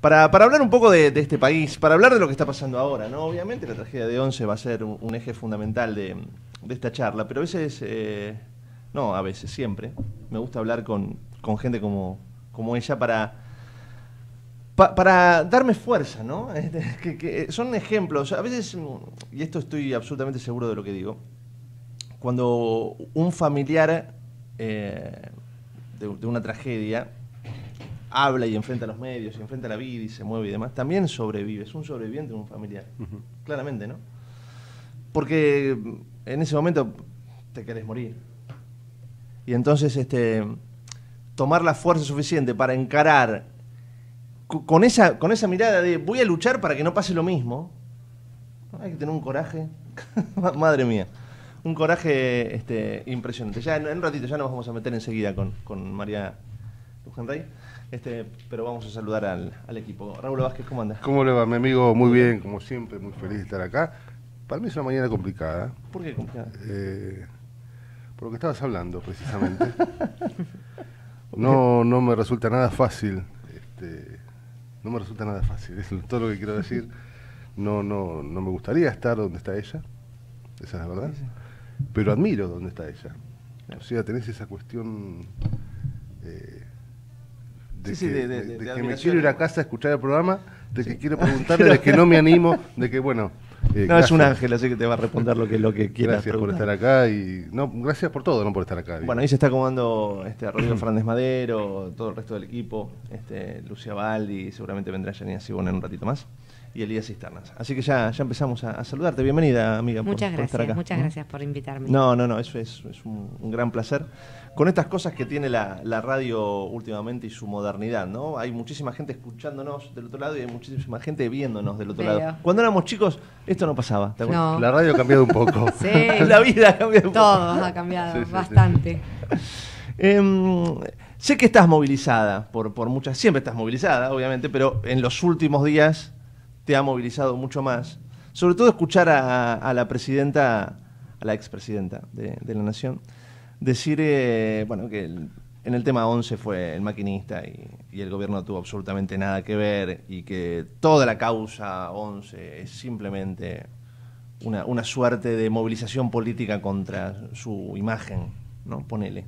Para, hablar un poco de, este país, para hablar de lo que está pasando ahora, ¿no? Obviamente la tragedia de Once va a ser un, eje fundamental de, esta charla, pero a veces, eh, no, a veces, siempre, me gusta hablar con, gente como, como ella para, para darme fuerza, ¿no? Este, que, son ejemplos, a veces, y esto estoy absolutamente seguro de lo que digo, cuando un familiar eh, de una tragedia habla y enfrenta a los medios, y enfrenta a la vida y se mueve y demás, también sobrevive, es un sobreviviente un familiar, claramente, ¿no? Porque en ese momento te querés morir. Y entonces, este, tomar la fuerza suficiente para encarar con esa, con esa mirada de voy a luchar para que no pase lo mismo, hay que tener un coraje, madre mía, un coraje este, impresionante. Ya en, un ratito, ya nos vamos a meter enseguida con, María Luján este, pero vamos a saludar al, al equipo. Raúl Vázquez, ¿cómo andas? ¿Cómo le va, mi amigo? Muy bien, como siempre, muy feliz de estar acá. Para mí es una mañana complicada. ¿Por qué complicada? Eh, por lo que estabas hablando, precisamente. no, no me resulta nada fácil. Este, no me resulta nada fácil. Es todo lo que quiero decir. No, no, no me gustaría estar donde está ella. Esa es la verdad. Pero admiro donde está ella. O sea, tenés esa cuestión. Eh, de, sí, que, de, que me quiero ir a casa a escuchar el programa, de que quiero preguntarle, de que no me animo, de que bueno. Eh, no, es un ángel, así que te va a responder lo que, lo que quieras. Gracias por estar acá y. No, gracias por todo, no por estar acá. Bueno, ahí se está acomodando este, Rodrigo Fernández Madero, todo el resto del equipo, este, Lucia Valdi, seguramente vendrá Janina Sibona en un ratito más y Elías Cisternas. Así que ya, ya empezamos a, saludarte. Bienvenida, amiga. Muchas gracias, por muchas ¿Mm? gracias por invitarme. No, no, no, eso es, es un, gran placer. Con estas cosas que tiene la, radio últimamente y su modernidad, ¿no? Hay muchísima gente escuchándonos del otro lado y hay muchísima gente viéndonos del otro lado. Cuando éramos chicos, esto no pasaba. no. La radio ha cambiado un poco. sí. La vida ha cambiado un poco. Todo ha cambiado bastante. Em, sé que estás movilizada por, por muchas, siempre estás movilizada, obviamente, pero en los últimos días te ha movilizado mucho más. Sobre todo escuchar a, la presidenta, a la expresidenta de, de la Nación, decir eh, bueno, que en el tema 11 fue el maquinista y, el gobierno tuvo absolutamente nada que ver y que toda la causa 11 es simplemente una, suerte de movilización política contra su imagen, ¿no? Ponele.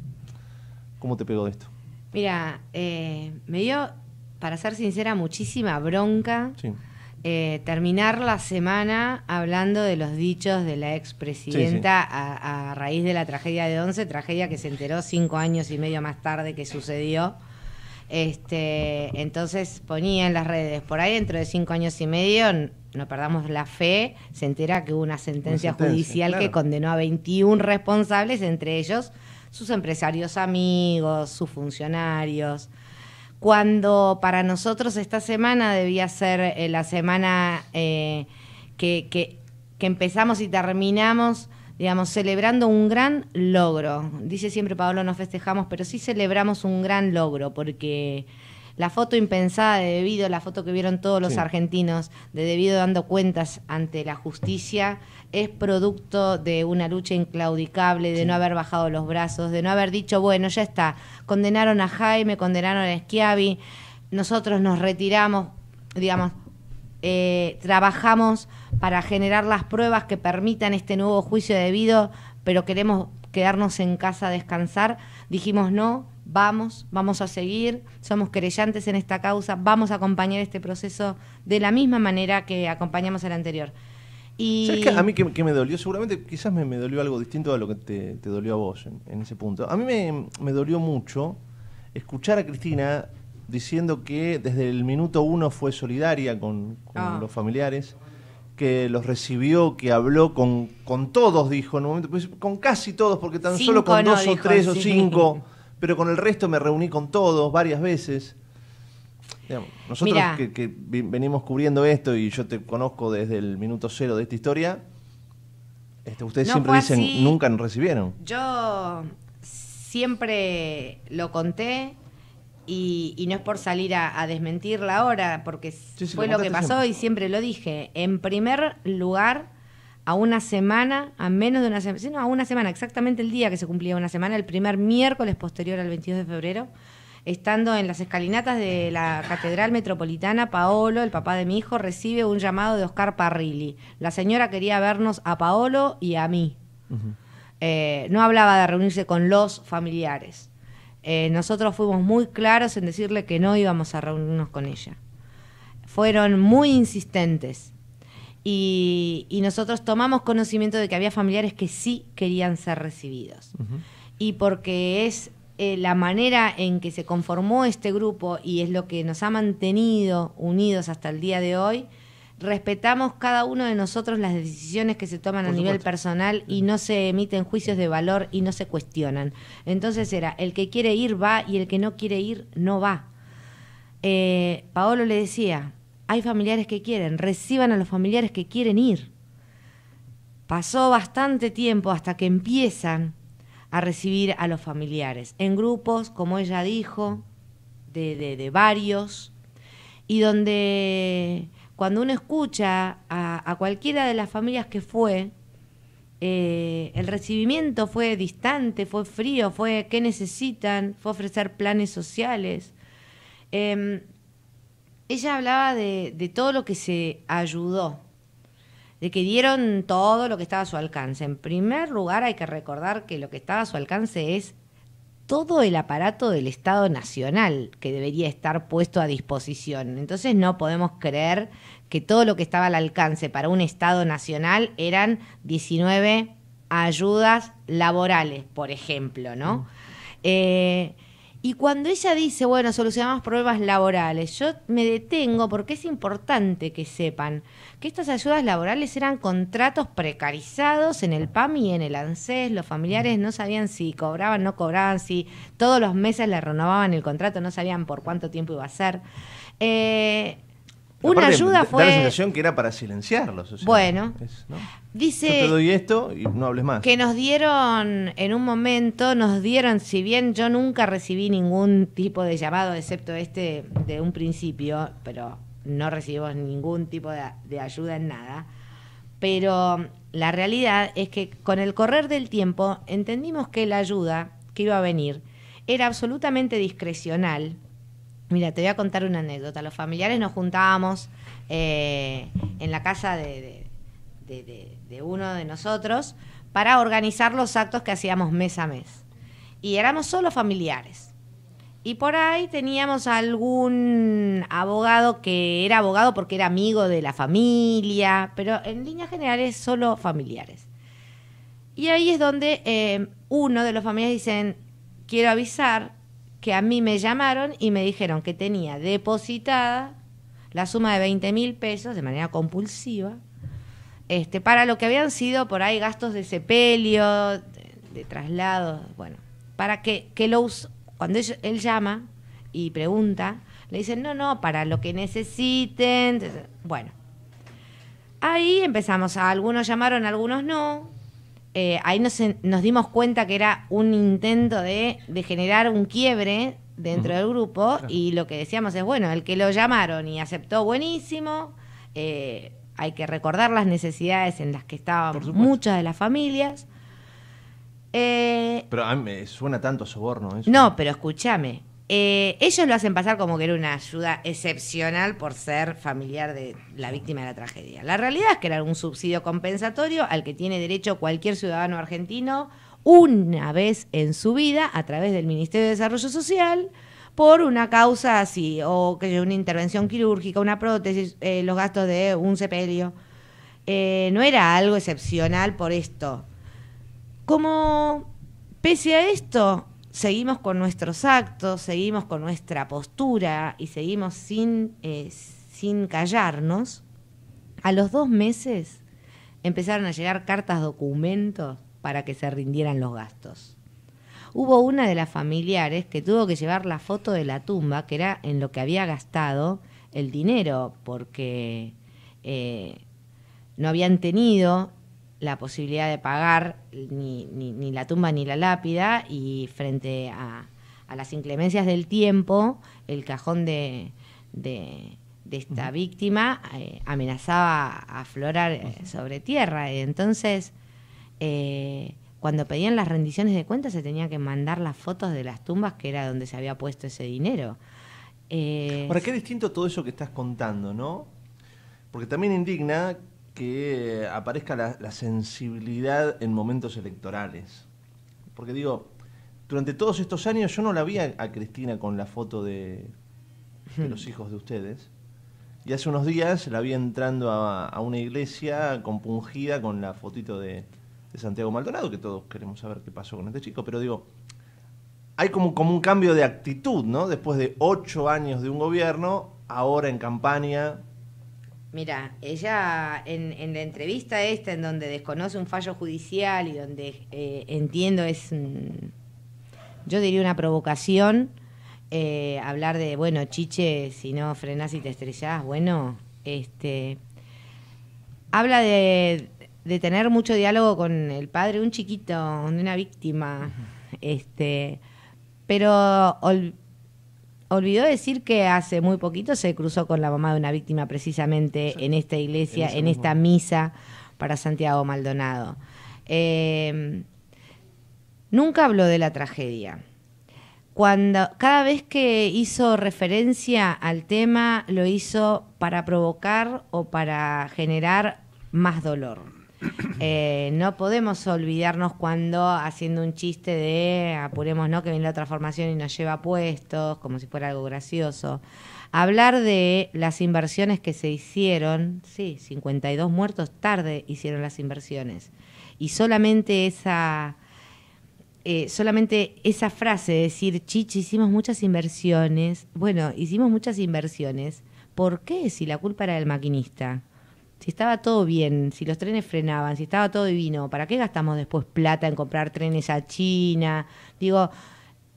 ¿Cómo te pegó de esto? Mira, eh, me dio, para ser sincera, muchísima bronca. Eh, terminar la semana hablando de los dichos de la expresidenta a, raíz de la tragedia de Once, tragedia que se enteró cinco años y medio más tarde que sucedió. Este, entonces ponía en las redes, por ahí dentro de cinco años y medio, no perdamos la fe, se entera que hubo una sentencia, judicial que condenó a 21 responsables, entre ellos sus empresarios amigos, sus funcionarios cuando para nosotros esta semana debía ser eh, la semana eh, que, empezamos y terminamos, digamos, celebrando un gran logro. Dice siempre Pablo, no festejamos, pero sí celebramos un gran logro, porque la foto impensada de Debido, la foto que vieron todos los argentinos de Debido dando cuentas ante la justicia, es producto de una lucha inclaudicable, de no haber bajado los brazos, de no haber dicho, bueno, ya está, condenaron a Jaime, condenaron a Schiavi, nosotros nos retiramos, digamos, eh, trabajamos para generar las pruebas que permitan este nuevo juicio debido, pero queremos quedarnos en casa a descansar. Dijimos no, vamos, vamos a seguir, somos querellantes en esta causa, vamos a acompañar este proceso de la misma manera que acompañamos el anterior. ¿Sabes a mí que, me dolió? Seguramente quizás me, dolió algo distinto a lo que te, dolió a vos en, ese punto. A mí me, dolió mucho escuchar a Cristina diciendo que desde el minuto uno fue solidaria con, ah. los familiares, que los recibió, que habló con, con todos, dijo en un momento, pues, con casi todos, porque tan solo con dos o tres o cinco, pero con el resto me reuní con todos varias veces nosotros que, venimos cubriendo esto y yo te conozco desde el minuto cero de esta historia, este, ustedes siempre dicen, nunca nos recibieron. Yo siempre lo conté y, no es por salir a, desmentirla ahora, porque fue lo, que pasó y siempre lo dije. En primer lugar, a una semana, a menos de una semana, sino a una semana, exactamente el día que se cumplía una semana, el primer miércoles posterior al 22 de febrero, Estando en las escalinatas de la Catedral Metropolitana, Paolo, el papá de mi hijo, recibe un llamado de Oscar Parrilli. La señora quería vernos a Paolo y a mí. Eh, no hablaba de reunirse con los familiares. Eh, nosotros fuimos muy claros en decirle que no íbamos a reunirnos con ella. Fueron muy insistentes. Y, nosotros tomamos conocimiento de que había familiares que sí querían ser recibidos. Y porque es eh, la manera en que se conformó este grupo y es lo que nos ha mantenido unidos hasta el día de hoy, respetamos cada uno de nosotros las decisiones que se toman a nivel personal y no se emiten juicios de valor y no se cuestionan. Entonces era, el que quiere ir va y el que no quiere ir no va. Eh, Paolo le decía, hay familiares que quieren, reciban a los familiares que quieren ir. Pasó bastante tiempo hasta que empiezan a recibir a los familiares, en grupos, como ella dijo, de, de, de varios, y donde cuando uno escucha a, cualquiera de las familias que fue, eh, el recibimiento fue distante, fue frío, fue qué necesitan, fue ofrecer planes sociales. Em, ella hablaba de todo lo que se ayudó, de que dieron todo lo que estaba a su alcance. En primer lugar, hay que recordar que lo que estaba a su alcance es todo el aparato del Estado Nacional que debería estar puesto a disposición. Entonces no podemos creer que todo lo que estaba al alcance para un Estado Nacional eran 19 ayudas laborales, por ejemplo, ¿no? Eh, y cuando ella dice, bueno, solucionamos problemas laborales, yo me detengo porque es importante que sepan que estas ayudas laborales eran contratos precarizados en el PAMI y en el ANSES, los familiares no sabían si cobraban, no cobraban, si todos los meses le renovaban el contrato, no sabían por cuánto tiempo iba a ser. Eh, una ayuda fue. Da la sensación que era para silenciarlos. bueno, dice. Yo te doy esto y no hables más. Que nos dieron, en un momento, nos dieron, si bien yo nunca recibí ningún tipo de llamado, excepto este de un principio, pero no recibimos ningún tipo de, ayuda en nada. Pero la realidad es que con el correr del tiempo entendimos que la ayuda que iba a venir era absolutamente discrecional. Mira, te voy a contar una anécdota. Los familiares nos juntábamos eh, en la casa de, uno de nosotros para organizar los actos que hacíamos mes a mes. Y éramos solo familiares. Y por ahí teníamos algún abogado que era abogado porque era amigo de la familia, pero en líneas generales solo familiares. Y ahí es donde eh, uno de los familiares dicen, quiero avisar que a mí me llamaron y me dijeron que tenía depositada la suma de 20 mil pesos de manera compulsiva este, para lo que habían sido por ahí gastos de sepelio, de, traslado, traslados, bueno, para que, que lo cuando él, llama y pregunta, le dicen, no, no, para lo que necesiten. bueno, ahí empezamos. algunos llamaron, algunos no. Eh, ahí nos, nos, dimos cuenta que era un intento de, generar un quiebre dentro del grupo y lo que decíamos es, bueno, el que lo llamaron y aceptó, buenísimo. Eh, hay que recordar las necesidades en las que estaban muchas de las familias. Eh, pero a mí me suena tanto soborno eso. No, pero escúchame. Eh, ellos lo hacen pasar como que era una ayuda excepcional por ser familiar de la víctima de la tragedia. La realidad es que era un subsidio compensatorio al que tiene derecho cualquier ciudadano argentino una vez en su vida a través del Ministerio de Desarrollo Social por una causa así, o que una intervención quirúrgica, una prótesis, eh, los gastos de un sepelio. no era algo excepcional por esto como pese a esto, seguimos con nuestros actos, seguimos con nuestra postura y seguimos sin, eh, sin callarnos, a los dos meses empezaron a llegar cartas documentos para que se rindieran los gastos. Hubo una de las familiares que tuvo que llevar la foto de la tumba, que era en lo que había gastado el dinero, porque eh, no habían tenido la posibilidad de pagar ni, ni, la tumba ni la lápida y frente a, a las inclemencias del tiempo, el cajón de, de, esta víctima eh, amenazaba a aflorar eh, sobre tierra. y Entonces, eh, cuando pedían las rendiciones de cuentas se tenía que mandar las fotos de las tumbas que era donde se había puesto ese dinero. Para qué distinto todo eso que estás contando, ¿no? Porque también indigna que aparezca la, sensibilidad en momentos electorales. Porque digo, durante todos estos años yo no la vi a, Cristina con la foto de, los hijos de ustedes. Y hace unos días la vi entrando a, una iglesia compungida con la fotito de, Santiago Maldonado, que todos queremos saber qué pasó con este chico, pero digo, hay como, como un cambio de actitud, ¿no? Después de ocho años de un gobierno, ahora en campaña, Mira, ella en, la entrevista esta, en donde desconoce un fallo judicial y donde eh, entiendo es, yo diría una provocación, eh, hablar de, bueno, chiche, si no frenás y te estrellás, bueno, este, habla de, tener mucho diálogo con el padre, un chiquito, de una víctima, este, pero... Ol, Olvidó decir que hace muy poquito se cruzó con la mamá de una víctima precisamente en esta iglesia, en, esta misa para Santiago Maldonado. Eh, nunca habló de la tragedia. Cuando, cada vez que hizo referencia al tema, lo hizo para provocar o para generar más dolor. Eh, no podemos olvidarnos cuando haciendo un chiste de apuremos, ¿no? Que viene la formación y nos lleva puestos, como si fuera algo gracioso. Hablar de las inversiones que se hicieron, sí, 52 muertos tarde hicieron las inversiones. Y solamente esa, eh, solamente esa frase decir, chichi, hicimos muchas inversiones. Bueno, hicimos muchas inversiones. ¿Por qué si la culpa era del maquinista? Si estaba todo bien, si los trenes frenaban, si estaba todo divino, ¿para qué gastamos después plata en comprar trenes a China? Digo,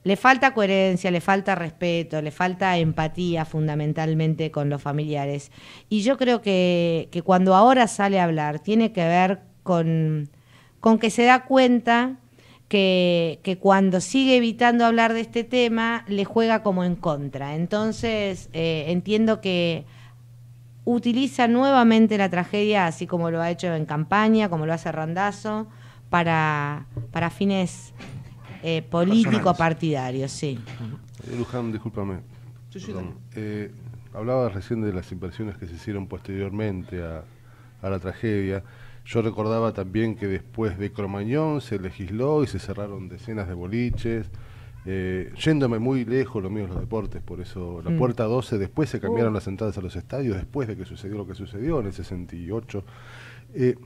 le falta coherencia, le falta respeto, le falta empatía fundamentalmente con los familiares. Y yo creo que, cuando ahora sale a hablar, tiene que ver con, con que se da cuenta que, cuando sigue evitando hablar de este tema, le juega como en contra. Entonces, eh, entiendo que utiliza nuevamente la tragedia, así como lo ha hecho en campaña, como lo hace Randazo, para, para fines eh, político-partidarios. Sí. Eh, Luján, discúlpame. Eh, hablaba recién de las inversiones que se hicieron posteriormente a, a la tragedia. Yo recordaba también que después de Cromañón se legisló y se cerraron decenas de boliches. Eh, yéndome muy lejos, lo mío es los deportes, por eso la mm. puerta 12, después se cambiaron uh. las entradas a los estadios, después de que sucedió lo que sucedió en el 68. Eh,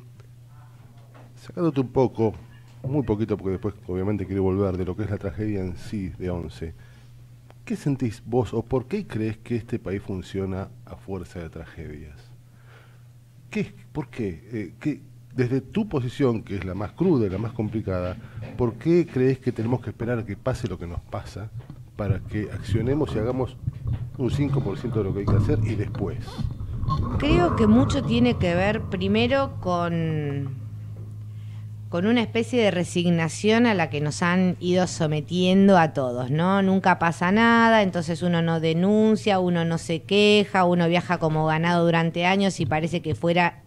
sacándote un poco, muy poquito, porque después obviamente quiero volver de lo que es la tragedia en sí de 11. ¿Qué sentís vos o por qué crees que este país funciona a fuerza de tragedias? ¿Qué? ¿Por qué? Eh, ¿qué, desde tu posición, que es la más cruda y la más complicada, ¿por qué crees que tenemos que esperar a que pase lo que nos pasa para que accionemos y hagamos un 5% de lo que hay que hacer y después? Creo que mucho tiene que ver primero con, con una especie de resignación a la que nos han ido sometiendo a todos, ¿no? Nunca pasa nada, entonces uno no denuncia, uno no se queja, uno viaja como ganado durante años y parece que fuera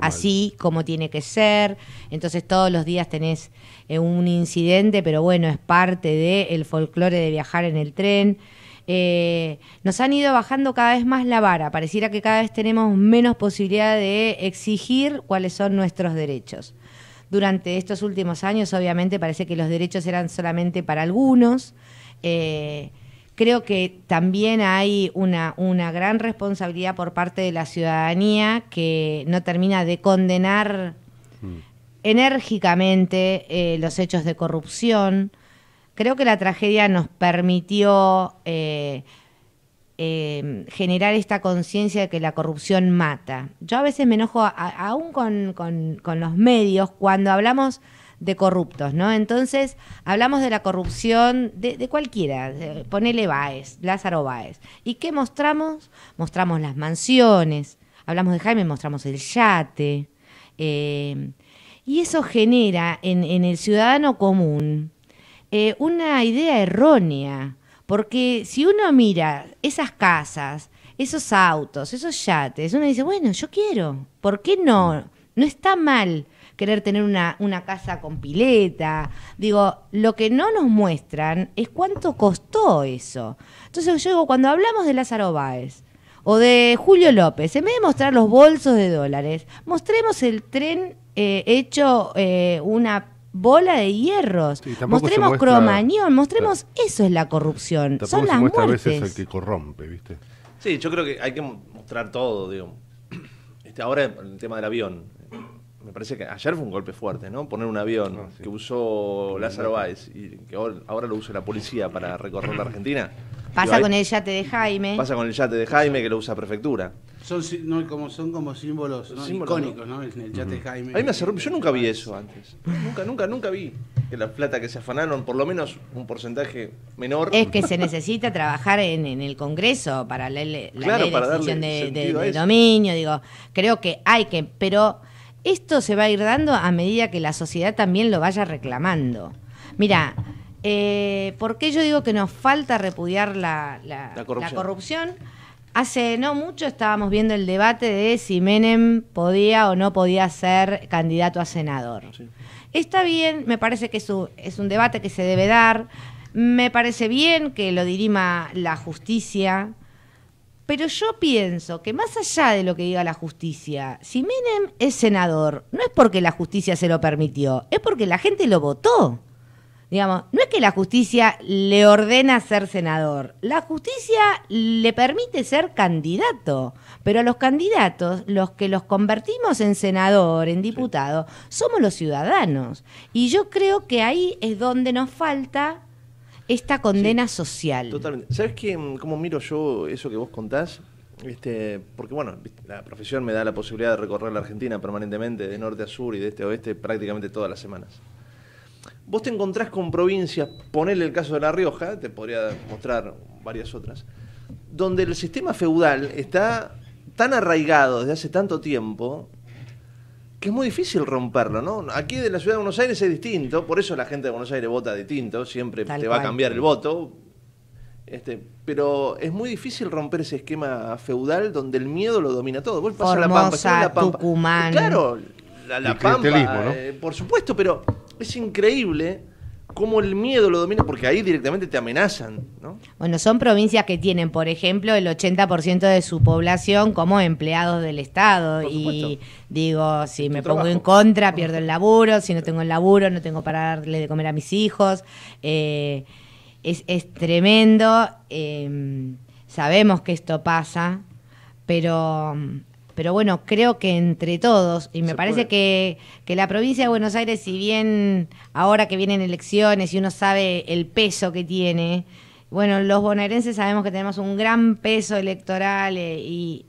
así como tiene que ser. Entonces todos los días tenés eh, un incidente, pero bueno, es parte del el folclore de viajar en el tren. Eh, nos han ido bajando cada vez más la vara, pareciera que cada vez tenemos menos posibilidad de exigir cuáles son nuestros derechos. Durante estos últimos años, obviamente, parece que los derechos eran solamente para algunos. Eh, Creo que también hay una, gran responsabilidad por parte de la ciudadanía que no termina de condenar mm. enérgicamente eh, los hechos de corrupción. Creo que la tragedia nos permitió eh, em, generar esta conciencia de que la corrupción mata. Yo a veces me enojo, aún con los medios, cuando hablamos de corruptos, ¿no? Entonces, hablamos de la corrupción de, cualquiera, ponele Baez, Lázaro Baez. ¿Y qué mostramos? Mostramos las mansiones, hablamos de Jaime, mostramos el yate. Eh, y eso genera en, el ciudadano común eh, una idea errónea, porque si uno mira esas casas, esos autos, esos yates, uno dice, bueno, yo quiero, ¿por qué no? No está mal querer tener una, una casa con pileta. Digo, lo que no nos muestran es cuánto costó eso. Entonces yo digo, cuando hablamos de Lázaro Báez, o de Julio López, en vez de mostrar los bolsos de dólares, mostremos el tren eh, hecho eh, una bola de hierros, mostremos cromañón, mostremos eso es la corrupción, son las a veces el que corrompe, ¿viste? Sí, yo creo que hay que mostrar todo, Este, ahora el tema del avión, me parece que ayer fue un golpe fuerte, ¿no? Poner un avión ah, que usó Lázaro Báez y que ahora lo usa la policía para recorrer la Argentina. Pasa con el yate de Jaime. Pasa con el yate de Jaime que lo usa prefectura. Son, como, son como símbolos, ¿no? icónicos, ¿no? El, yate de Jaime. A mí me hace, yo nunca vi eso antes. Nunca, nunca, nunca vi que las plata que se afanaron, por lo menos un porcentaje menor. Es que se necesita trabajar en, el Congreso para la, la de dominio. Digo, creo que hay que, pero esto se va a ir dando a medida que la sociedad también lo vaya reclamando. Mira, eh, ¿por qué yo digo que nos falta repudiar la, corrupción. Hace no mucho estábamos viendo el debate de si Menem podía o no podía ser candidato a senador. Está bien, me parece que es un debate que se debe dar. Me parece bien que lo dirima la justicia, pero yo pienso que más allá de lo que diga la justicia, si Menem es senador, no es porque la justicia se lo permitió, es porque la gente lo votó. Digamos, no es que la justicia le ordena ser senador, la justicia le permite ser candidato, pero a los candidatos, los que los convertimos en senador, en diputado, somos los ciudadanos. Y yo creo que ahí es donde nos falta esta condena social. Totalmente. ¿Sabes mm, cómo miro yo eso que vos contás? Este, porque bueno, la profesión me da la posibilidad de recorrer la Argentina permanentemente, de norte a sur y de este a oeste, prácticamente todas las semanas. Vos te encontrás con provincias, ponele el caso de La Rioja, te podría mostrar varias otras, donde el sistema feudal está tan arraigado desde hace tanto tiempo que es muy difícil romperlo, ¿no? Aquí de la ciudad de Buenos Aires es distinto, por eso la gente de Buenos Aires vota distinto, siempre te va a cambiar el voto. Este, pero es muy difícil romper ese esquema feudal donde el miedo lo domina todo. Vos pasas la Pampa, la Pampa. Tucumán. Claro, la, la Pampa, eh, por supuesto, pero es increíble cómo el miedo lo domina, porque ahí directamente te amenazan. ¿no? Bueno, son provincias que tienen, por ejemplo, el 80% de su población como empleados del Estado. Y digo, si me pongo en contra, pierdo el laburo, si no tengo el laburo, no tengo para darle de comer a mis hijos. Eh, es, tremendo, eh, sabemos que esto pasa, pero pero bueno, creo que entre todos, y me parece que, la provincia de Buenos Aires, si bien ahora que vienen elecciones y uno sabe el peso que tiene, bueno, los bonaerenses sabemos que tenemos un gran peso electoral eh, y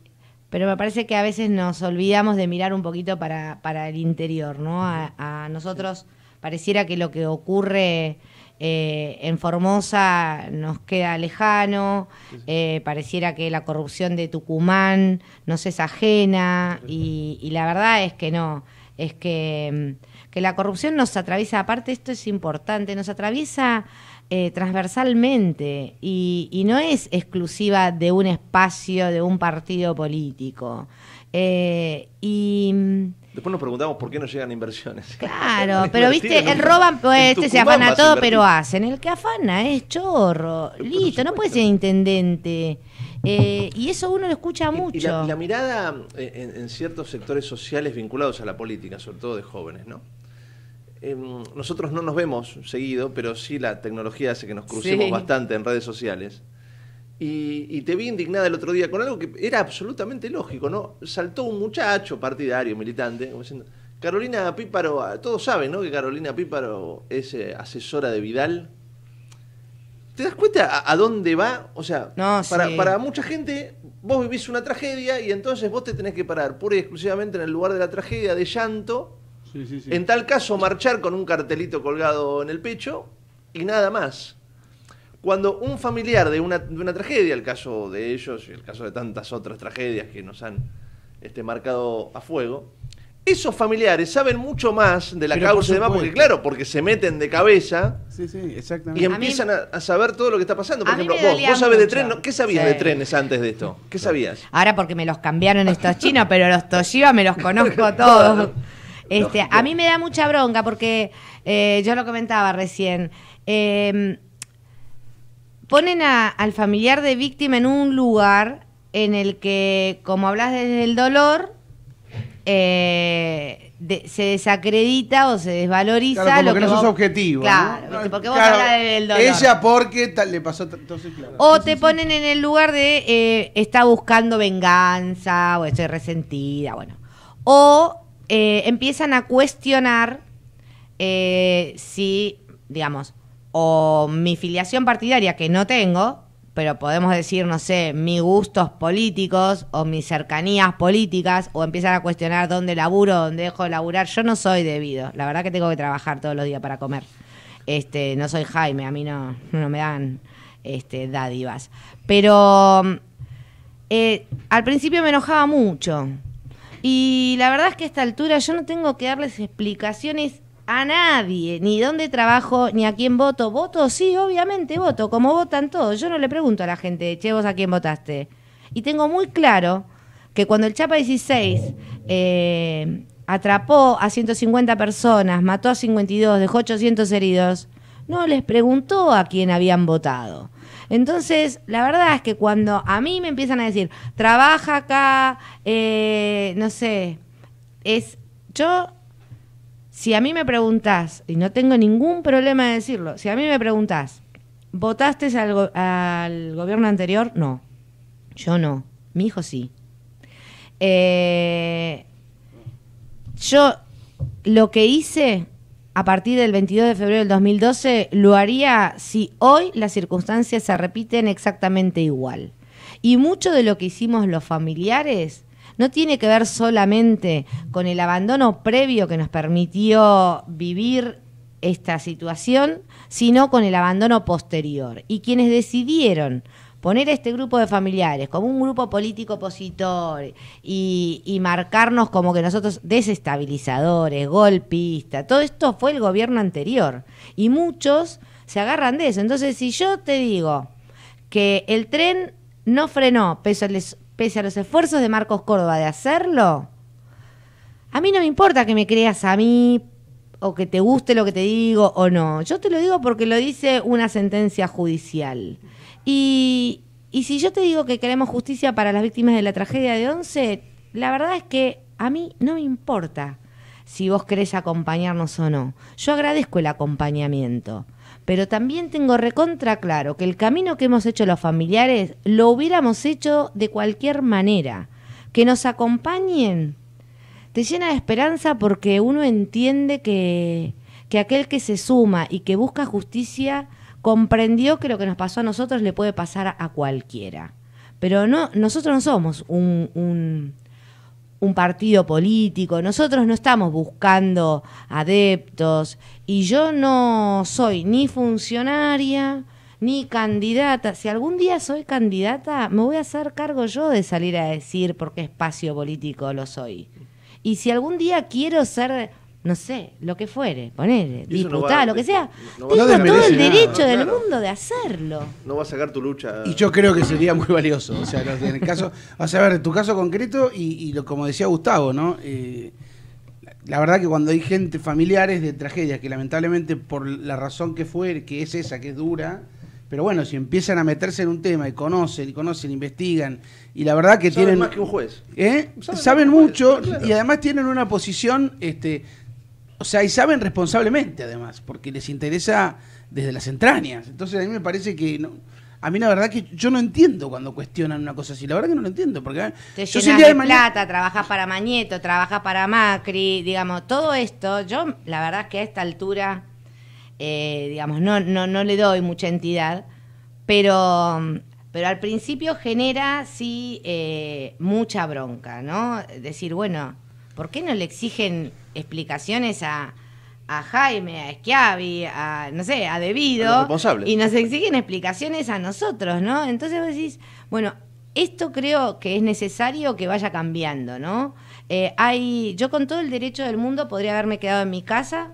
pero me parece que a veces nos olvidamos de mirar un poquito para, el interior, ¿no? a nosotros pareciera que lo que ocurre eh, en Formosa nos queda lejano, eh, pareciera que la corrupción de Tucumán nos es ajena y, la verdad es que no, es mm, que la corrupción nos atraviesa, aparte esto es importante, nos atraviesa eh, transversalmente y, no es exclusiva de un espacio, de un partido político. Eh, y mm, Después nos preguntamos por qué no llegan inversiones. Claro, pero viste, el roban, pues, este se afana todo, pero hacen. El que afana es chorro. Listo, no puede ser intendente. Eh, y eso uno lo escucha mucho. la, mirada en ciertos sectores sociales vinculados a la política, sobre todo de jóvenes, ¿no? Em, nosotros no nos vemos seguido, pero sí la tecnología hace que nos crucemos bastante en redes sociales. Y, te vi indignada el otro día con algo que era absolutamente lógico, ¿no? Saltó un muchacho partidario, militante, como diciendo, Carolina Píparo, ah, todos saben, ¿no? Que Carolina Píparo es eh, asesora de Vidal. ¿Te das cuenta a, dónde va? O sea, para mucha gente vos vivís una tragedia y entonces vos te tenés que parar pura y exclusivamente en el lugar de la tragedia, de llanto, en tal caso, marchar con un cartelito colgado en el pecho y nada más. Cuando un familiar de una, tragedia, el caso de ellos y el caso de tantas otras tragedias que nos han este, marcado a fuego, esos familiares saben mucho más de la causa de demás, porque claro, porque se meten de cabeza y empiezan a, saber todo lo que está pasando. Por ejemplo, vos, sabés de trenes, ¿qué sabías de trenes antes de esto? ¿Qué sabías? Ahora porque me los cambiaron estos chinos, pero los Toshiba me los conozco todos. Este, a mí me da mucha bronca porque eh, yo lo comentaba recién. Em, ponen al familiar de víctima en un lugar en el que, como hablas desde el dolor, eh, se desacredita o se desvaloriza lo que, no sos objetivo. Claro, porque vos hablas del dolor. Ella porque le pasó O te ponen en el lugar de eh, está buscando venganza o estoy resentida, bueno. O eh, empiezan a cuestionar eh, si, digamos, o mi filiación partidaria que no tengo, pero podemos decir, no sé, mis gustos políticos o mis cercanías políticas, o empiezan a cuestionar dónde laburo, dónde dejo de laburar. Yo no soy debido, la verdad que tengo que trabajar todos los días para comer. Este, no soy Jaime, a mí no, no me dan este, dádivas. Pero eh, al principio me enojaba mucho y la verdad es que a esta altura yo no tengo que darles explicaciones a nadie, ni dónde trabajo, ni a quién voto. Voto, sí, obviamente voto, como votan todos. Yo no le pregunto a la gente, che, vos a quién votaste. Y tengo muy claro que cuando el Chapa 16 eh, atrapó a 150 personas, mató a 52, dejó 800 heridos, no les preguntó a quién habían votado. Entonces, la verdad es que cuando a mí me empiezan a decir, trabaja acá, eh, no sé, es, yo, si a mí me preguntás, y no tengo ningún problema de decirlo, si a mí me preguntás, ¿votaste al, gobierno anterior? No, yo no, mi hijo sí. Eh, yo lo que hice a partir del 22 de febrero del 2012, lo haría si hoy las circunstancias se repiten exactamente igual. Y mucho de lo que hicimos los familiares no tiene que ver solamente con el abandono previo que nos permitió vivir esta situación, sino con el abandono posterior. Y quienes decidieron poner a este grupo de familiares como un grupo político opositor y, marcarnos como que nosotros desestabilizadores, golpistas, todo esto fue el gobierno anterior. Y muchos se agarran de eso. Entonces, si yo te digo que el tren no frenó pese pese a los esfuerzos de Marcos Córdoba de hacerlo, a mí no me importa que me creas a mí o que te guste lo que te digo o no. Yo te lo digo porque lo dice una sentencia judicial. Y, si yo te digo que queremos justicia para las víctimas de la tragedia de Once, la verdad es que a mí no me importa si vos querés acompañarnos o no. Yo agradezco el acompañamiento, pero también tengo recontra claro que el camino que hemos hecho los familiares lo hubiéramos hecho de cualquier manera. Que nos acompañen te llena de esperanza porque uno entiende que aquel que se suma y que busca justicia comprendió que lo que nos pasó a nosotros le puede pasar a cualquiera. Pero no, nosotros no somos un, un partido político, nosotros no estamos buscando adeptos y yo no soy ni funcionaria, ni candidata. Si algún día soy candidata, me voy a hacer cargo yo de salir a decir por qué espacio político lo soy. Y si algún día quiero ser no sé, lo que fuere, poner, diputada lo que sea, todo el derecho del mundo de hacerlo. No va a sacar tu lucha. Y yo creo que sería muy valioso. O sea, en el caso, vas a ver, tu caso concreto y, lo, como decía Gustavo, ¿no? Eh, la verdad que cuando hay gente, familiares de tragedias, que lamentablemente por la razón que fue, que es esa, que es dura, pero bueno, si empiezan a meterse en un tema y conocen, y conocen, investigan, y la verdad que tienen... ¿Eh? Saben más que un juez. Saben, mucho y además tienen una posición... este o sea, y saben responsablemente además, porque les interesa desde las entrañas. Entonces a mí me parece que... a mí la verdad que yo no entiendo cuando cuestionan una cosa así. La verdad que no lo entiendo. Porque yo soy de, plata, trabajas para Mañeto, trabajas para Macri, digamos, todo esto. Yo la verdad que a esta altura, eh, digamos, no, no, no le doy mucha entidad, pero, pero al principio genera sí eh, mucha bronca, ¿no? Decir, bueno, ¿por qué no le exigen explicaciones a, Jaime, a Schiavi, a, no sé, a Debido? Y nos exigen explicaciones a nosotros, ¿no? Entonces vos decís, bueno, esto creo que es necesario que vaya cambiando, ¿no? Eh, hay, yo con todo el derecho del mundo podría haberme quedado en mi casa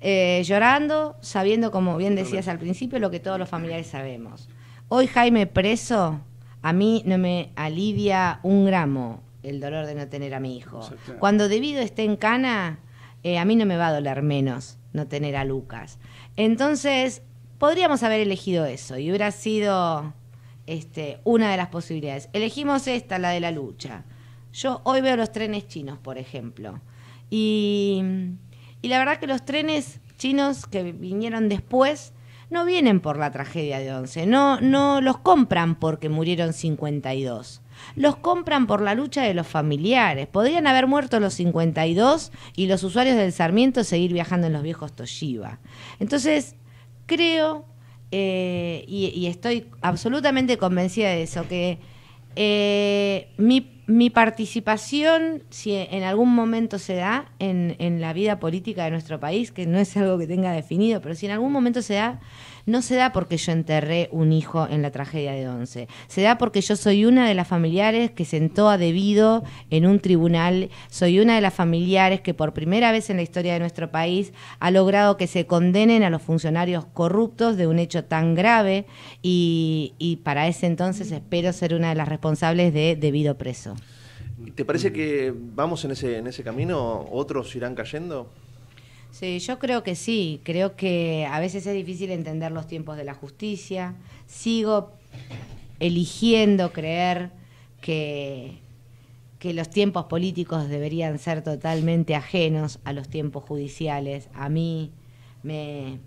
eh, llorando, sabiendo, como bien decías al principio, lo que todos los familiares sabemos. Hoy Jaime preso, a mí no me alivia un gramo el dolor de no tener a mi hijo. Cuando Debido esté en cana, eh, a mí no me va a doler menos no tener a Lucas. Entonces, podríamos haber elegido eso y hubiera sido este, una de las posibilidades. Elegimos esta, la de la lucha. Yo hoy veo los trenes chinos, por ejemplo. Y, y la verdad que los trenes chinos que vinieron después no vienen por la tragedia de Once, no, no los compran porque murieron 52 los compran por la lucha de los familiares. Podrían haber muerto los 52 y los usuarios del Sarmiento seguir viajando en los viejos Toshiba. Entonces, creo eh, y, estoy absolutamente convencida de eso, que eh, mi, participación, si en algún momento se da en la vida política de nuestro país, que no es algo que tenga definido, pero si en algún momento se da, no se da porque yo enterré un hijo en la tragedia de Once, se da porque yo soy una de las familiares que sentó a debido en un tribunal, soy una de las familiares que por primera vez en la historia de nuestro país ha logrado que se condenen a los funcionarios corruptos de un hecho tan grave y, para ese entonces espero ser una de las responsables de debido preso. ¿Te parece que vamos en ese, en ese camino? ¿Otros irán cayendo? Sí, yo creo que sí. Creo que a veces es difícil entender los tiempos de la justicia. Sigo eligiendo creer que, los tiempos políticos deberían ser totalmente ajenos a los tiempos judiciales. A mí me,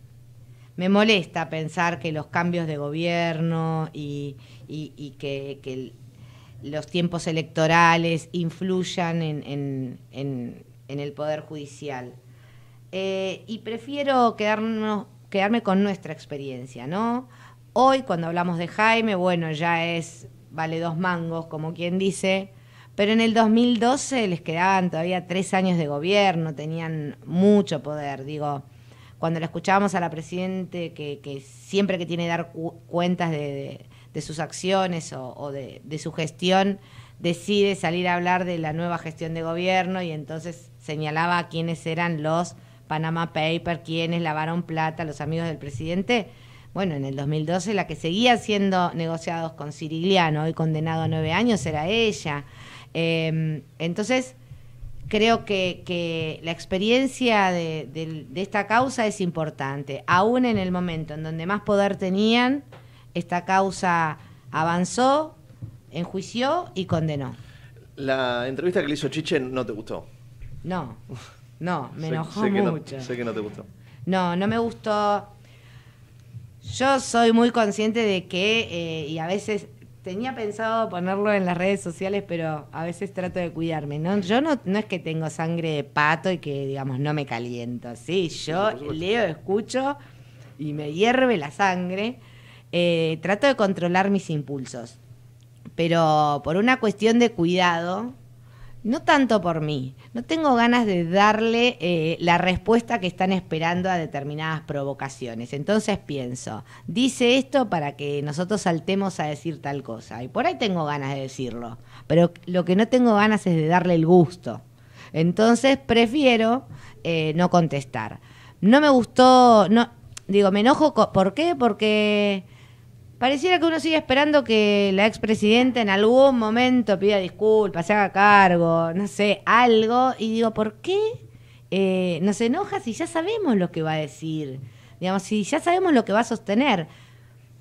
molesta pensar que los cambios de gobierno y, que, los tiempos electorales influyan en el Poder Judicial. Eh, y prefiero quedarme con nuestra experiencia, ¿no? Hoy cuando hablamos de Jaime, bueno, ya es, vale dos mangos, como quien dice, pero en el 2012 les quedaban todavía tres años de gobierno, tenían mucho poder, digo, cuando le escuchábamos a la Presidente, que, siempre que tiene que dar cuentas de, sus acciones o, de, su gestión, decide salir a hablar de la nueva gestión de gobierno y entonces señalaba quiénes eran los Panama Paper, quienes lavaron plata, los amigos del presidente. Bueno, en el 2012 la que seguía siendo negociados con Cirigliano, y condenado a nueve años, era ella. Em, entonces, creo que, la experiencia de, esta causa es importante. Aún en el momento en donde más poder tenían, esta causa avanzó, enjuició y condenó. La entrevista que le hizo Chiche no te gustó. No. No, me enojó mucho. no, sé que no te gustó. No, no me gustó. Yo soy muy consciente de que, eh, y a veces tenía pensado ponerlo en las redes sociales, pero a veces trato de cuidarme. ¿no? Yo no, no es que tengo sangre de pato y que, digamos, no me caliento. Sí, yo leo, escucho y me hierve la sangre. Eh, trato de controlar mis impulsos. Pero por una cuestión de cuidado, no tanto por mí, no tengo ganas de darle eh, la respuesta que están esperando a determinadas provocaciones. Entonces pienso, dice esto para que nosotros saltemos a decir tal cosa. Y por ahí tengo ganas de decirlo, pero lo que no tengo ganas es de darle el gusto. Entonces prefiero eh, no contestar. No me gustó, no, digo, me enojo, ¿por qué? Porque Pareciera que uno sigue esperando que la expresidenta en algún momento pida disculpas, se haga cargo, no sé, algo. Y digo, ¿por qué eh, nos enoja si ya sabemos lo que va a decir? Digamos, si ya sabemos lo que va a sostener.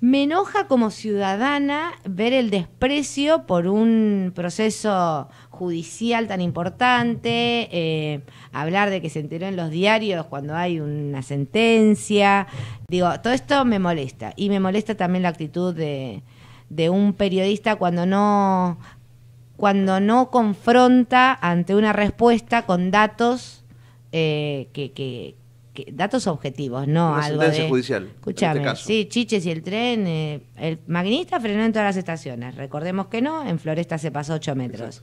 Me enoja como ciudadana ver el desprecio por un proceso judicial tan importante, eh, hablar de que se enteró en los diarios cuando hay una sentencia. Digo, todo esto me molesta. Y me molesta también la actitud de, un periodista cuando no, cuando no confronta ante una respuesta con datos eh, que, datos objetivos, no algo sentencia judicial. Este sí, Chiches y el tren, eh, el maquinista frenó en todas las estaciones. Recordemos que no, en Floresta se pasó ocho metros.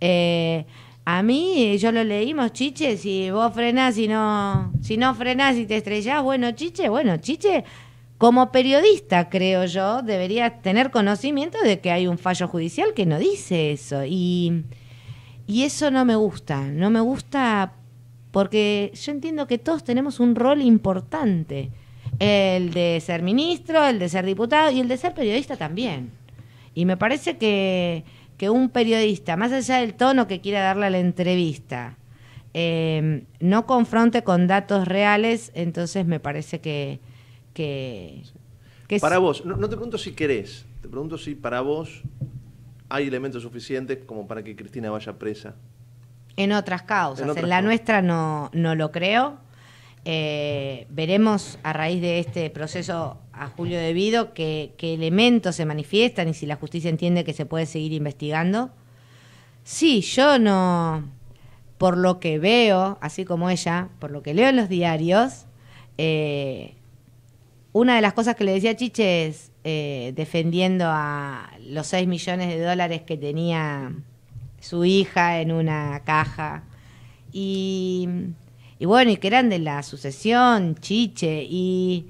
Eh, a mí, eh, yo lo leímos, Chiche, si vos frenás y no, si no frenás y te estrellás, bueno, Chiche, bueno, Chiche, como periodista, creo yo, debería tener conocimiento de que hay un fallo judicial que no dice eso. Y, y eso no me gusta, no me gusta porque yo entiendo que todos tenemos un rol importante, el de ser ministro, el de ser diputado y el de ser periodista también. Y me parece que, un periodista, más allá del tono que quiera darle a la entrevista, em, no confronte con datos reales, entonces me parece que... para vos, no, no te pregunto si querés, te pregunto si para vos hay elementos suficientes como para que Cristina vaya presa. En otras causas. En, la nuestra no, no lo creo. Eh, veremos a raíz de este proceso a Julio Debido qué, qué elementos se manifiestan y si la justicia entiende que se puede seguir investigando. Sí, yo no, por lo que veo, así como ella, por lo que leo en los diarios, eh, una de las cosas que le decía Chiche es, eh, defendiendo a los 6 millones de dólares que tenía su hija en una caja. Y, y bueno, y que eran de la sucesión, Chiche, y,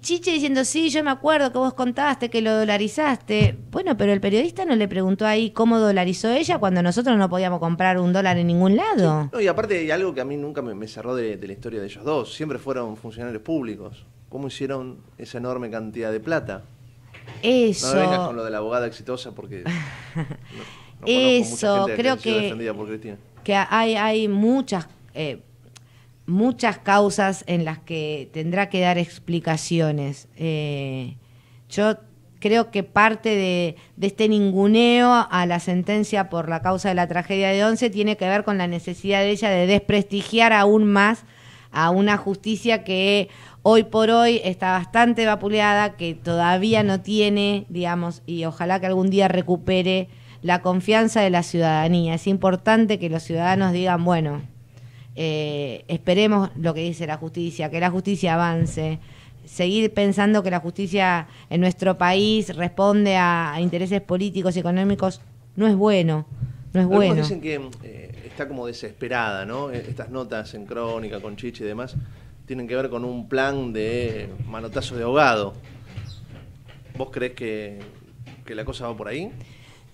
Chiche diciendo, sí, yo me acuerdo que vos contaste que lo dolarizaste. Bueno, pero el periodista no le preguntó ahí cómo dolarizó ella cuando nosotros no podíamos comprar un dólar en ningún lado. y aparte hay algo que a mí nunca me, cerró de, la historia de ellos dos. Siempre fueron funcionarios públicos. ¿Cómo hicieron esa enorme cantidad de plata? Eso. No con lo de la abogada exitosa porque. Eso, creo que, que, hay, hay muchas, eh, muchas causas en las que tendrá que dar explicaciones. Eh, yo creo que parte de, de, este ninguneo a la sentencia por la causa de la tragedia de Once tiene que ver con la necesidad de ella de desprestigiar aún más a una justicia que hoy por hoy está bastante vapuleada, que todavía no tiene, digamos, y ojalá que algún día recupere la confianza de la ciudadanía. Es importante que los ciudadanos digan, bueno, eh, esperemos lo que dice la justicia, que la justicia avance, seguir pensando que la justicia en nuestro país responde a, intereses políticos y económicos, no es bueno. No es bueno. Dicen que eh, está como desesperada, ¿no? Eh, estas notas en crónica, con chichi y demás, tienen que ver con un plan de manotazo de ahogado. ¿Vos crees que, que la cosa va por ahí?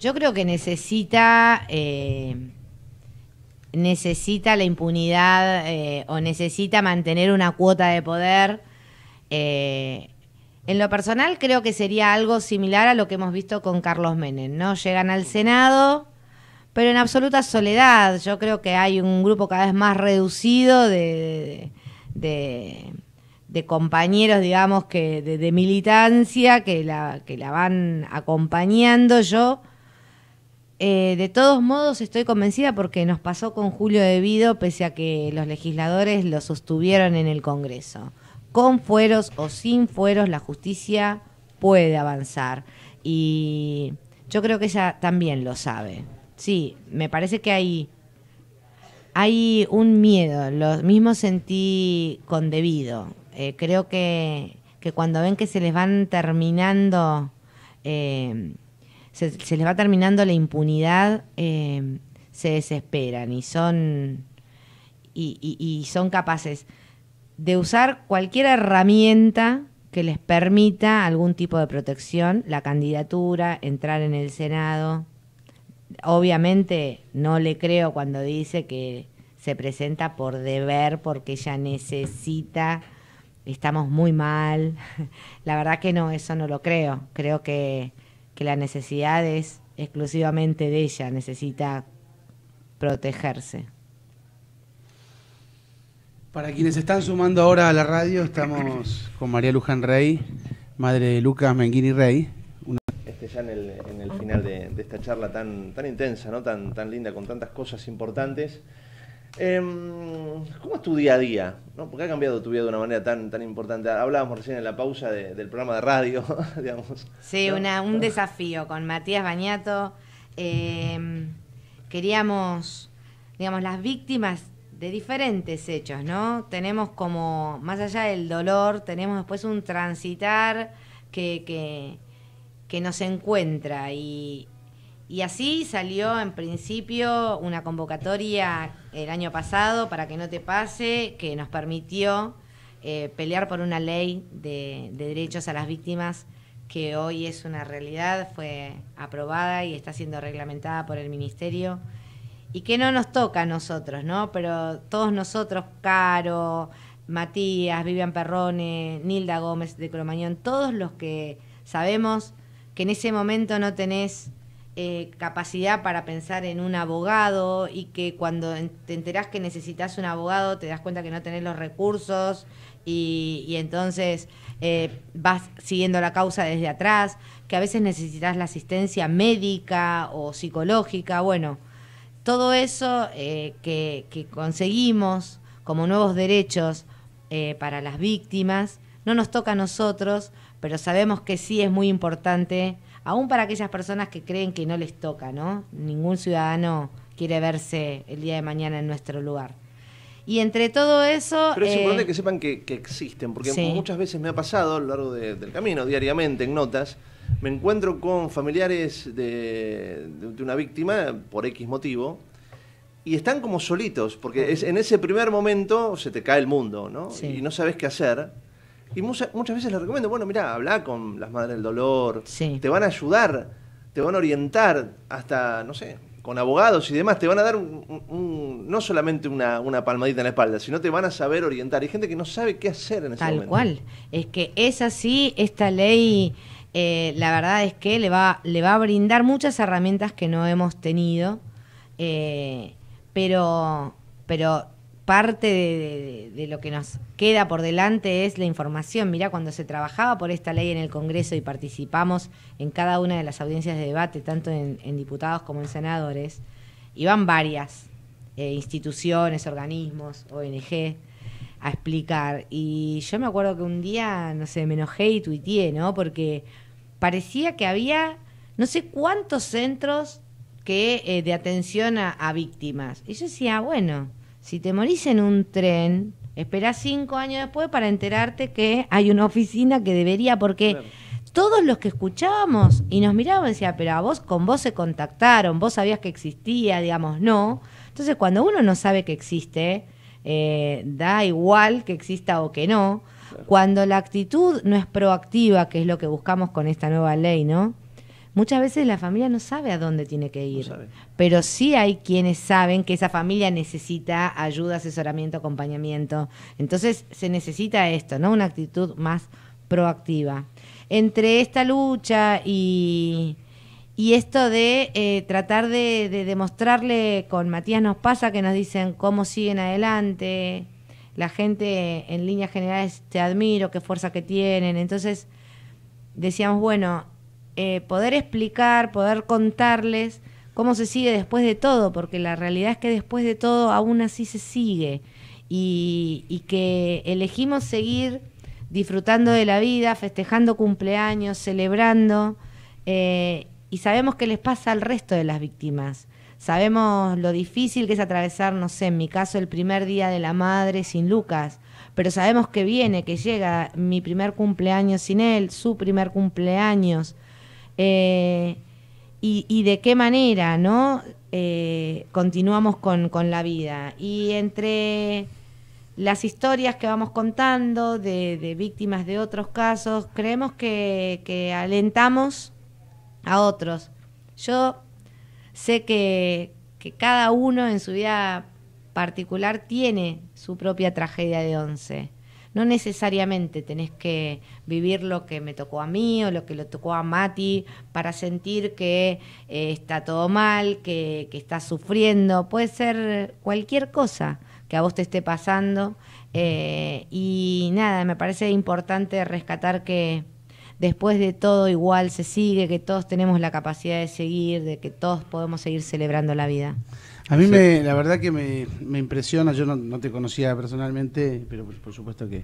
Yo creo que necesita, eh, necesita la impunidad eh, o necesita mantener una cuota de poder. Eh, en lo personal creo que sería algo similar a lo que hemos visto con Carlos Menem, ¿no? Llegan al Senado, pero en absoluta soledad. Yo creo que hay un grupo cada vez más reducido de, compañeros, digamos, que de, militancia que la, que la van acompañando. Yo eh, de todos modos, estoy convencida porque nos pasó con Julio Debido, pese a que los legisladores lo sostuvieron en el Congreso. Con fueros o sin fueros, la justicia puede avanzar. Y yo creo que ella también lo sabe. Sí, me parece que hay, hay un miedo. Lo mismo sentí con Debido. Eh, creo que, cuando ven que se les van terminando... Eh, se, les va terminando la impunidad, eh, se desesperan y son, y son capaces de usar cualquier herramienta que les permita algún tipo de protección, la candidatura, entrar en el Senado. Obviamente no le creo cuando dice que se presenta por deber, porque ella necesita, estamos muy mal. La verdad que no, eso no lo creo. Creo que que la necesidad es exclusivamente de ella, necesita protegerse. Para quienes están sumando ahora a la radio, estamos con María Luján Rey, madre de Lucas Menguini Rey. Este ya en el, final de, esta charla tan, tan intensa, ¿no? tan, tan linda, con tantas cosas importantes. Em, ¿Cómo es tu día a día? ¿No? Porque ha cambiado tu vida de una manera tan, tan importante. Hablábamos recién en la pausa del programa de radio, digamos. Sí, una, un desafío con Matías Bañato. Em, queríamos, digamos, las víctimas de diferentes hechos, ¿no? Tenemos como, más allá del dolor, tenemos después un transitar que, que, que nos encuentra y, y así salió en principio una convocatoria el año pasado para que no te pase, que nos permitió eh, pelear por una ley de, de, derechos a las víctimas que hoy es una realidad, fue aprobada y está siendo reglamentada por el Ministerio y que no nos toca a nosotros, ¿no? Pero todos nosotros, Caro, Matías, Vivian Perrone, Nilda Gómez de Cromañón, todos los que sabemos que en ese momento no tenés eh, capacidad para pensar en un abogado y que cuando te enterás que necesitas un abogado te das cuenta que no tenés los recursos y, entonces eh, vas siguiendo la causa desde atrás, que a veces necesitas la asistencia médica o psicológica, bueno, todo eso eh, que, que, conseguimos como nuevos derechos para las víctimas, no nos toca a nosotros, pero sabemos que sí es muy importante aún para aquellas personas que creen que no les toca, ¿no? Ningún ciudadano quiere verse el día de mañana en nuestro lugar. Y entre todo eso... Pero es eh, importante que sepan que, existen, porque muchas veces me ha pasado a lo largo del camino, diariamente, en notas, me encuentro con familiares de, una víctima, por X motivo, y están como solitos, porque en ese primer momento se te cae el mundo, ¿no? Y no sabes qué hacer y muchas veces les recomiendo, bueno, mira, habla con las madres del dolor, te van a ayudar, te van a orientar, hasta, no sé, con abogados y demás, te van a dar no solamente una, una, palmadita en la espalda, sino te van a saber orientar. Hay gente que no sabe qué hacer en ese Tal momento. Tal cual. Es que es así, esta ley, eh, la verdad es que le va, le va a brindar muchas herramientas que no hemos tenido, eh, pero, pero parte de, lo que nos queda por delante es la información. Mirá, cuando se trabajaba por esta ley en el Congreso y participamos en cada una de las audiencias de debate, tanto en, diputados como en senadores, iban varias eh, instituciones, organismos, ONG a explicar. Y yo me acuerdo que un día, no sé, me enojé y tuiteé, ¿no? Porque parecía que había no sé cuántos centros que eh, de atención a, a víctimas. Y yo decía, bueno, si te morís en un tren, esperás cinco años después para enterarte que hay una oficina que debería, porque todos los que escuchábamos y nos miraban decían, pero a vos, con vos se contactaron, vos sabías que existía, digamos, no. Entonces, cuando uno no sabe que existe, eh, da igual que exista o que no. Cuando la actitud no es proactiva, que es lo que buscamos con esta nueva ley, ¿no? Muchas veces la familia no sabe a dónde tiene que ir, pero sí hay quienes saben que esa familia necesita ayuda, asesoramiento, acompañamiento. Entonces se necesita esto, ¿no? Una actitud más proactiva. Entre esta lucha y, esto de eh, tratar de, de demostrarle, con Matías nos pasa que nos dicen cómo siguen adelante, la gente en líneas generales te admiro, qué fuerza que tienen. Entonces decíamos, bueno, eh, poder explicar, poder contarles cómo se sigue después de todo, porque la realidad es que después de todo aún así se sigue y, que elegimos seguir disfrutando de la vida, festejando cumpleaños, celebrando eh, y sabemos qué les pasa al resto de las víctimas. Sabemos lo difícil que es atravesar, no sé, en mi caso, el primer día de la madre sin Lucas, pero sabemos que viene, que llega mi primer cumpleaños sin él, su primer cumpleaños, eh, y, de qué manera, ¿no? Eh, continuamos con, la vida. Y entre las historias que vamos contando de, víctimas de otros casos, creemos que, alentamos a otros. Yo sé que cada uno en su vida particular tiene su propia tragedia de once no necesariamente tenés que vivir lo que me tocó a mí o lo que le tocó a Mati para sentir que eh, está todo mal, que, que está sufriendo. Puede ser cualquier cosa que a vos te esté pasando. Eh, y nada, me parece importante rescatar que después de todo igual se sigue, que todos tenemos la capacidad de seguir, de que todos podemos seguir celebrando la vida. A mí, me, la verdad que me, impresiona, yo no, te conocía personalmente, pero por, supuesto que...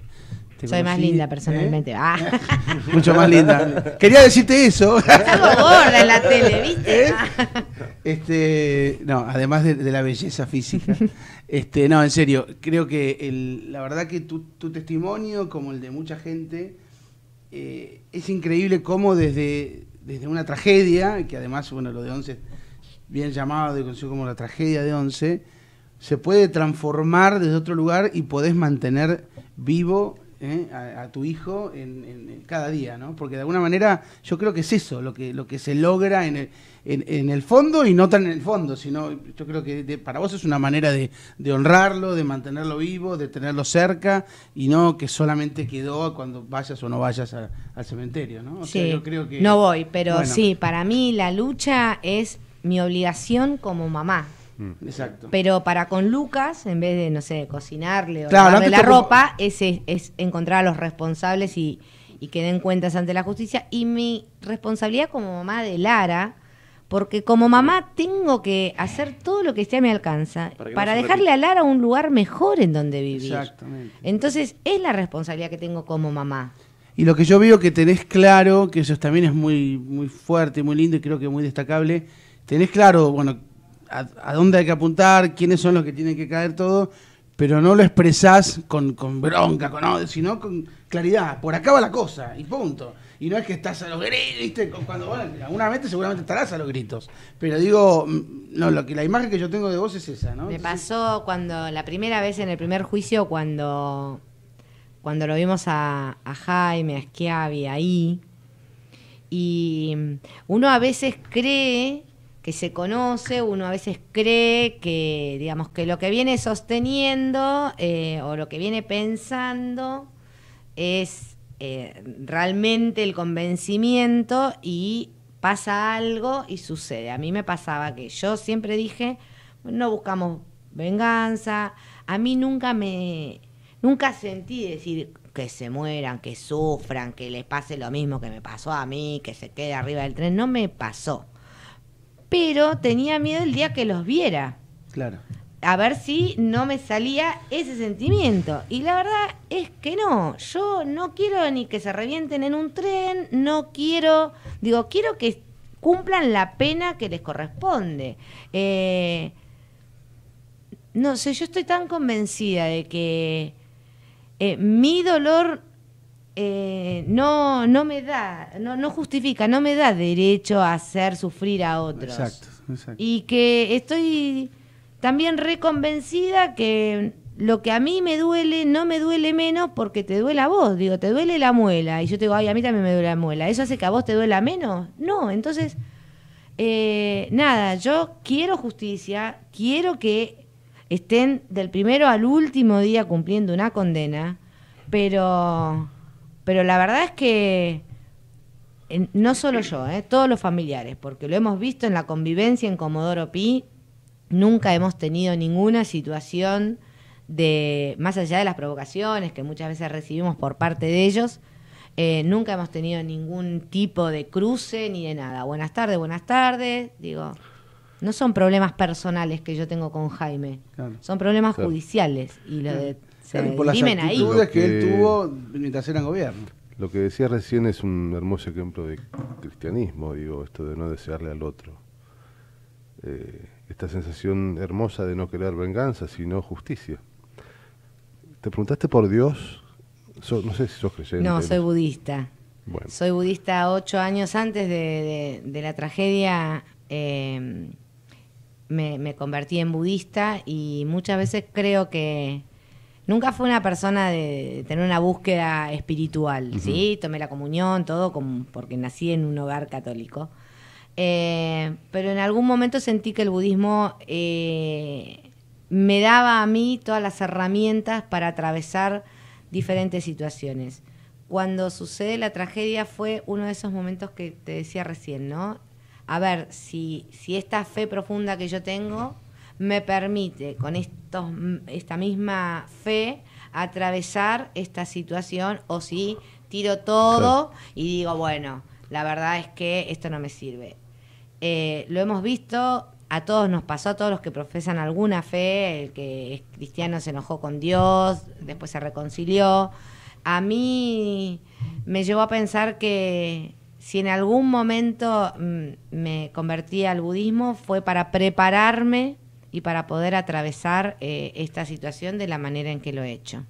Te Soy más linda ¿eh? personalmente. Ah. Mucho más linda. Quería decirte eso. Estamos gorda en la tele, ¿viste? ¿Eh? Ah. Este, no, además de, la belleza física. Este, no, en serio, creo que la verdad que tu, testimonio, como el de mucha gente, eh, es increíble cómo desde, desde una tragedia, que además, bueno, lo de Once bien llamado y conocido como la tragedia de Once, se puede transformar desde otro lugar y podés mantener vivo eh, a, tu hijo en, cada día, ¿no? Porque de alguna manera yo creo que es eso, lo que, lo que se logra en el, en, el fondo y no tan en el fondo, sino yo creo que para vos es una manera de, honrarlo, de mantenerlo vivo, de tenerlo cerca y no que solamente quedó cuando vayas o no vayas al cementerio, ¿no? O sea, yo creo que, no voy, pero sí, para mí la lucha es mi obligación como mamá. Mm. Exacto. Pero para con Lucas, en vez de, no sé, cocinarle o lavarle la ropa, es, encontrar a los responsables y, que den cuentas ante la justicia. Y mi responsabilidad como mamá de Lara, porque como mamá tengo que hacer todo lo que esté a mi alcanza para, dejarle a Lara un lugar mejor en donde vivir. Exactamente. Entonces, es la responsabilidad que tengo como mamá. Y lo que yo veo que tenés claro, que eso también es muy, muy fuerte, muy lindo y creo que muy destacable, tenés claro, bueno, a, dónde hay que apuntar, quiénes son los que tienen que caer todo, pero no lo expresás con, bronca, con odio, sino con claridad. Por acá va la cosa, y punto. Y no es que estás a los gritos, ¿viste? Cuando, alguna vez seguramente estarás a los gritos. Pero digo, mm, no, lo que, la imagen que yo tengo de vos es esa, ¿no? Me pasó cuando, la primera vez en el primer juicio, cuando, cuando lo vimos a, a Jaime, a Schiavi, ahí. Y mm, uno a veces cree que se conoce, uno a veces cree que, digamos, que lo que viene sosteniendo eh, o lo que viene pensando es eh, realmente el convencimiento y pasa algo y sucede. A mí me pasaba que yo siempre dije, no buscamos venganza, a mí nunca me, nunca sentí decir que se mueran, que sufran, que les pase lo mismo que me pasó a mí, que se quede arriba del tren, no me pasó pero tenía miedo el día que los viera. Claro. A ver si no me salía ese sentimiento. Y la verdad es que no, yo no quiero ni que se revienten en un tren, no quiero, digo, quiero que cumplan la pena que les corresponde. Eh, no sé, yo estoy tan convencida de que eh, mi dolor eh, no, no me da, no, no, justifica, no me da derecho a hacer sufrir a otros. Exacto, exacto. Y que estoy también reconvencida que lo que a mí me duele no me duele menos porque te duele a vos, digo, te duele la muela. Y yo te digo, ay, a mí también me duele la muela. ¿Eso hace que a vos te duela menos? No, entonces, eh, nada, yo quiero justicia, quiero que estén del primero al último día cumpliendo una condena, pero pero la verdad es que no solo yo, eh, todos los familiares, porque lo hemos visto en la convivencia en Comodoro Pi, nunca hemos tenido ninguna situación de, más allá de las provocaciones que muchas veces recibimos por parte de ellos, eh, nunca hemos tenido ningún tipo de cruce ni de nada. Buenas tardes, buenas tardes, digo. No son problemas personales que yo tengo con Jaime, son problemas judiciales y lo de por las actitudes que él tuvo mientras era gobierno. Lo que decía recién es un hermoso ejemplo de cristianismo, digo, esto de no desearle al otro. Eh, esta sensación hermosa de no querer venganza, sino justicia. ¿Te preguntaste por Dios? no sé si sos creyente. No, soy budista. Bueno. Soy budista ocho años antes de, la tragedia. Eh, me, convertí en budista y muchas veces creo que, Nunca fui una persona de tener una búsqueda espiritual, ¿sí? Tomé la comunión, todo, porque nací en un hogar católico. Eh, pero en algún momento sentí que el budismo eh, me daba a mí todas las herramientas para atravesar diferentes situaciones. Cuando sucede la tragedia fue uno de esos momentos que te decía recién, ¿no? A ver, si, si esta fe profunda que yo tengo me permite, con este Mm, esta misma fe atravesar esta situación o si tiro todo y digo, bueno, la verdad es que esto no me sirve. Eh, lo hemos visto, a todos nos pasó, a todos los que profesan alguna fe, el que es cristiano se enojó con Dios, después se reconcilió. A mí me llevó a pensar que si en algún momento mm, me convertí al budismo fue para prepararme y para poder atravesar eh, esta situación de la manera en que lo he hecho.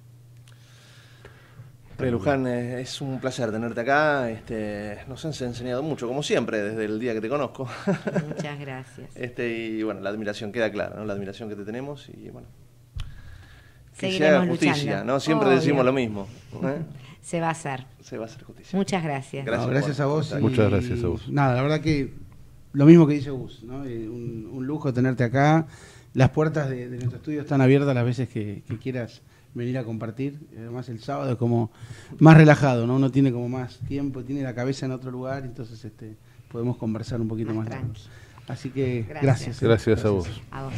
Luján, eh, es un placer tenerte acá. Este, nos has enseñado mucho, como siempre, desde el día que te conozco. Muchas gracias. Este, y bueno, la admiración queda clara, ¿no? La admiración que te tenemos y bueno. Que se haga justicia, ¿no? Siempre decimos lo mismo. ¿eh? Se va a hacer. Se va a hacer justicia. Muchas gracias. Gracias, gracias a vos. Muchas gracias a vos. Nada, la verdad que lo mismo que dice Gus, ¿no? Eh, un, lujo tenerte acá. Las puertas de, nuestro estudio están abiertas las veces que, quieras venir a compartir. Además el sábado es como más relajado, ¿no? Uno tiene como más tiempo, tiene la cabeza en otro lugar, entonces este, podemos conversar un poquito más. Así que gracias. Gracias, ¿eh? a vos. A vos.